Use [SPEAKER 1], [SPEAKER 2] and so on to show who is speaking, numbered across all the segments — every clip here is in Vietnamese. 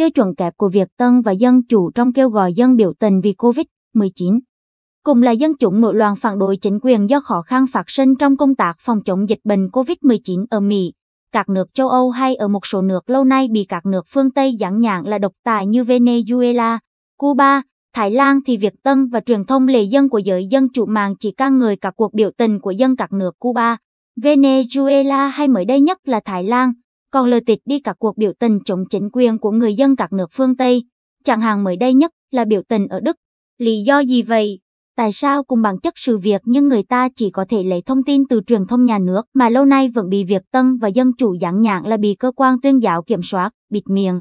[SPEAKER 1] tiêu chuẩn kép của việc Tân và Dân Chủ trong kêu gọi dân biểu tình vì COVID-19. Cùng là dân chúng nội loạn phản đối chính quyền do khó khăn phát sinh trong công tác phòng chống dịch bệnh COVID-19 ở Mỹ, các nước châu Âu hay ở một số nước lâu nay bị các nước phương Tây giảng nhãn là độc tài như Venezuela, Cuba, Thái Lan thì việc Tân và truyền thông lề dân của giới dân chủ mạng chỉ ca ngợi cả cuộc biểu tình của dân các nước Cuba, Venezuela hay mới đây nhất là Thái Lan còn lời tịch đi các cuộc biểu tình chống chính quyền của người dân các nước phương Tây, chẳng hạn mới đây nhất là biểu tình ở Đức. Lý do gì vậy? Tại sao cùng bản chất sự việc nhưng người ta chỉ có thể lấy thông tin từ truyền thông nhà nước mà lâu nay vẫn bị việc Tân và Dân Chủ giảng nhãn là bị cơ quan tuyên giáo kiểm soát, bịt miệng.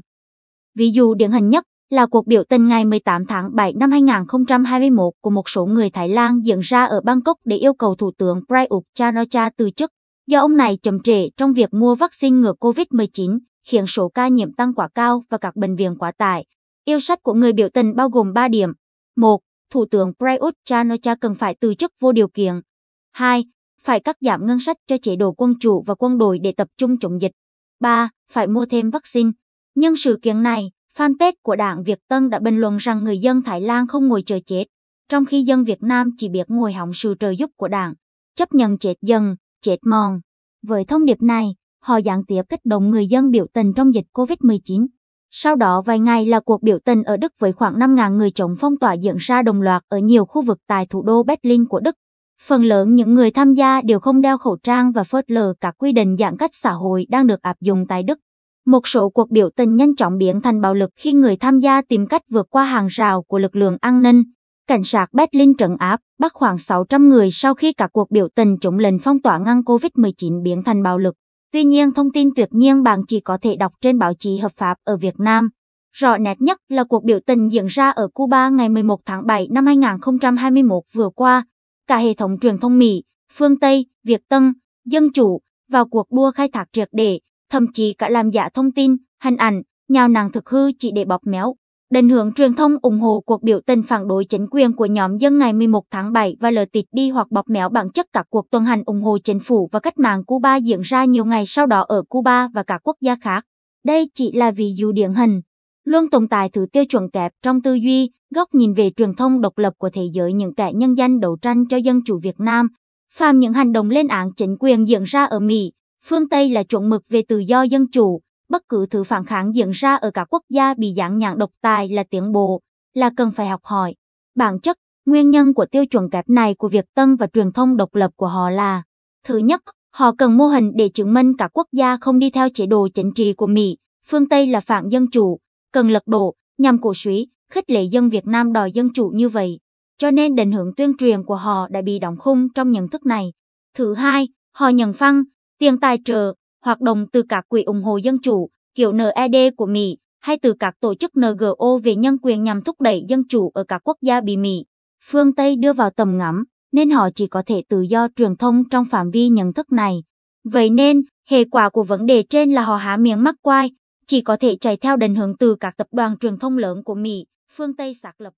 [SPEAKER 1] Ví dụ điển hình nhất là cuộc biểu tình ngày 18 tháng 7 năm 2021 của một số người Thái Lan diễn ra ở Bangkok để yêu cầu Thủ tướng Prayut Chan-o-cha từ chức. Do ông này chậm trễ trong việc mua vaccine ngừa COVID-19, khiến số ca nhiễm tăng quá cao và các bệnh viện quá tải. Yêu sách của người biểu tình bao gồm 3 điểm. 1. Thủ tướng Prayut chan o cần phải từ chức vô điều kiện. 2. Phải cắt giảm ngân sách cho chế độ quân chủ và quân đội để tập trung chống dịch. 3. Phải mua thêm vaccine. Nhân sự kiện này, fanpage của đảng Việt Tân đã bình luận rằng người dân Thái Lan không ngồi chờ chết, trong khi dân Việt Nam chỉ biết ngồi hỏng sự trợ giúp của đảng, chấp nhận chết dần, chết mòn. Với thông điệp này, họ gián tiếp kích động người dân biểu tình trong dịch Covid-19. Sau đó vài ngày là cuộc biểu tình ở Đức với khoảng 5.000 người chống phong tỏa diễn ra đồng loạt ở nhiều khu vực tại thủ đô Berlin của Đức. Phần lớn những người tham gia đều không đeo khẩu trang và phớt lờ các quy định giãn cách xã hội đang được áp dụng tại Đức. Một số cuộc biểu tình nhanh chóng biến thành bạo lực khi người tham gia tìm cách vượt qua hàng rào của lực lượng an ninh. Cảnh sát Berlin trận áp, bắt khoảng 600 người sau khi cả cuộc biểu tình chống lệnh phong tỏa ngăn COVID-19 biến thành bạo lực. Tuy nhiên thông tin tuyệt nhiên bạn chỉ có thể đọc trên báo chí hợp pháp ở Việt Nam. Rõ nét nhất là cuộc biểu tình diễn ra ở Cuba ngày 11 tháng 7 năm 2021 vừa qua. Cả hệ thống truyền thông Mỹ, phương Tây, Việt Tân, Dân Chủ vào cuộc đua khai thác triệt để, thậm chí cả làm giả thông tin, hình ảnh, nhào nàng thực hư chỉ để bóp méo, Định hướng truyền thông ủng hộ cuộc biểu tình phản đối chính quyền của nhóm dân ngày 11 tháng 7 và lờ tịt đi hoặc bọc méo bản chất các cuộc tuần hành ủng hộ chính phủ và cách mạng Cuba diễn ra nhiều ngày sau đó ở Cuba và các quốc gia khác. Đây chỉ là ví dụ điển hình. Luôn tồn tại thứ tiêu chuẩn kẹp trong tư duy, góc nhìn về truyền thông độc lập của thế giới những kẻ nhân danh đấu tranh cho dân chủ Việt Nam. Phàm những hành động lên án chính quyền diễn ra ở Mỹ, phương Tây là chuẩn mực về tự do dân chủ, bất cứ thứ phản kháng diễn ra ở các quốc gia bị giáng nhãn độc tài là tiến bộ, là cần phải học hỏi. Bản chất, nguyên nhân của tiêu chuẩn kép này của Việt Tân và truyền thông độc lập của họ là Thứ nhất, họ cần mô hình để chứng minh các quốc gia không đi theo chế độ chính trị của Mỹ, phương Tây là phản dân chủ, cần lật đổ, nhằm cổ suý, khích lệ dân Việt Nam đòi dân chủ như vậy. Cho nên định hướng tuyên truyền của họ đã bị đóng khung trong nhận thức này. Thứ hai, họ nhận phăng, tiền tài trợ, hoạt động từ các quỹ ủng hộ dân chủ, kiểu NED của Mỹ, hay từ các tổ chức NGO về nhân quyền nhằm thúc đẩy dân chủ ở các quốc gia bị Mỹ, phương Tây đưa vào tầm ngắm, nên họ chỉ có thể tự do truyền thông trong phạm vi nhận thức này. Vậy nên, hệ quả của vấn đề trên là họ há miệng mắc quai, chỉ có thể chạy theo định hướng từ các tập đoàn truyền thông lớn của Mỹ, phương Tây xác lập.